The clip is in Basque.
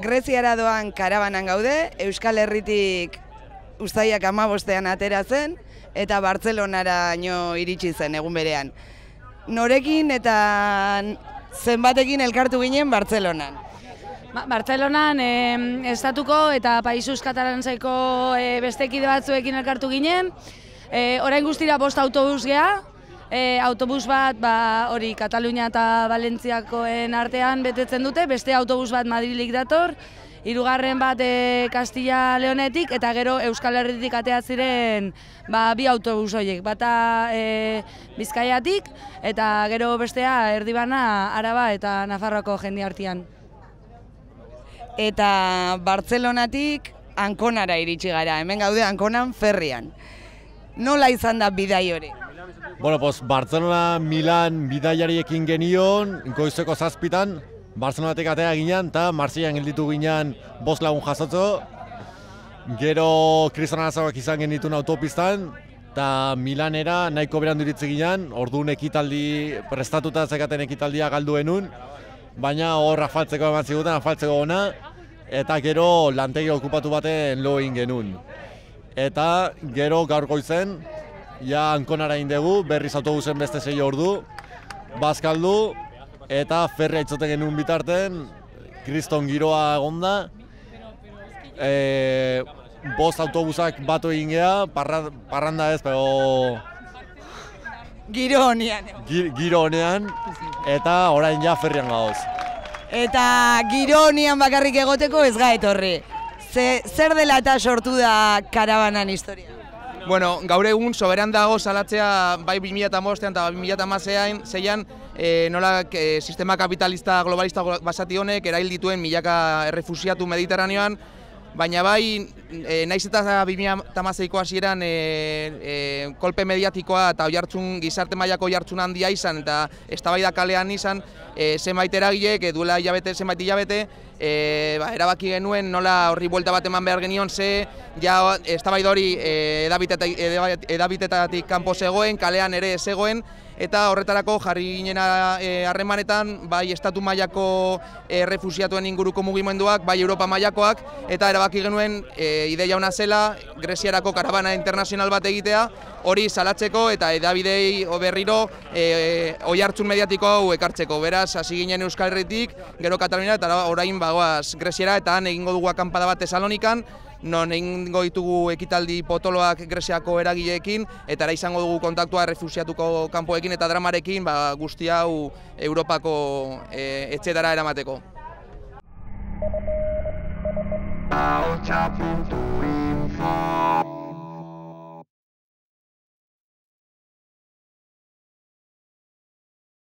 Greziara doan karabanan gaude, Euskal Herritik ustaiak amabostean atera zen eta Bartzelonara nio iritsi zen egun berean. Norekin eta zenbatekin elkartu ginen Bartzelonan. Ba, Bartzelonan estatuko eta paizuz katalantzaiko eh, bestekide batzuekin elkartu ginen. E, orain guztira bost autobus e, autobus bat ba, hori Katalunia eta Valentziakoen artean betetzen dute, beste autobus bat Madrilik dator, hirugarren bat e, Kastilla Leonetik eta gero Euskal Herritik atea ziren ba, bi autobus horiek, bata e, Bizkaiatik eta gero bestea Erdibana Araba eta Nafarroako jende artean. Eta Bartzelonatik Ankonara iritsi gara, hemen gaude Ankonan ferrian. Nola izan da bidai hori? Bueno, pues Barcelona, Milan, bidaiariekin genion, goizeko zazpitan, Barcelona atea ginian eta Marseillan gelditu ginian 5 lagun jasotzo. Gero, Cristiano Ronaldo izan genituen autopistan, eta Milanera nahiko beranduritze duritze ginean, orduan ekitaldi, prestatuta zekaten ekitaldia galduenun, baina hor afaltzeko eman ziguten, afaltzeko ona, eta gero lantegi okupatu baten lo egin genuen. Eta gero gaur goizen, ja ankonara indegu, berriz autobusen beste sei ordu, bazkaldu, eta ferri haitzote genuen bitarten, kriston giroa gonda, e, bost autobusak batu egin geha, parranda ez, pero... Giro honean. eta orain ja ferrian gauz. Eta giro bakarrik egoteko ez gaetorri. Ze, zer dela eta sortu da karabanan historia? Bueno, gaur egun soberan dago salatzea bai 2005ean eta 2006ean zeian e, nola e, sistema kapitalista globalista basati honek erail dituen milaka errefusiatu mediterraneoan Baina bai, e, naiz eta 2008ko hasieran e, kolpe mediatikoa eta oi hartzun, gizarte mailako oi handia izan eta eztabaida kalean izan, e, zenbait eragilek, duela hilabete, zenbait hilabete, e, ba, erabaki genuen nola horri buelta bat eman behar genion ze, ja eztabaida hori eh, edabitetatik kanpo zegoen, kalean ere zegoen, eta horretarako jarri ginena eh, harremanetan e, bai estatu mailako eh, errefusiatuen inguruko mugimenduak, bai Europa mailakoak eta erabaki genuen e, ideia ona zela Greziarako karabana internazional bat egitea, hori salatzeko eta edabidei oberriro e, eh, oi hartzun mediatiko hau ekartzeko. Beraz, hasi ginen Euskal Herritik, gero Katalunera eta orain bagoaz gresiera eta han egingo dugu akampada bat Tesalonikan, non egingo ditugu ekitaldi potoloak Greziako eragileekin eta ara izango dugu kontaktua refusiatuko kanpoekin eta dramarekin ba, guzti hau Europako e, etxetara eramateko.